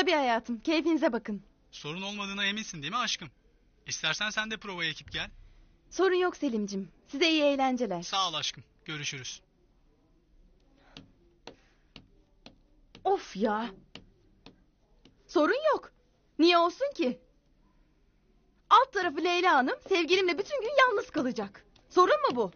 Tabii hayatım keyfinize bakın. Sorun olmadığına eminsin değil mi aşkım? İstersen sen de provaya ekip gel. Sorun yok Selim'cim. Size iyi eğlenceler. Sağ ol aşkım. Görüşürüz. Of ya. Sorun yok. Niye olsun ki? Alt tarafı Leyla Hanım sevgilimle bütün gün yalnız kalacak. Sorun mu bu?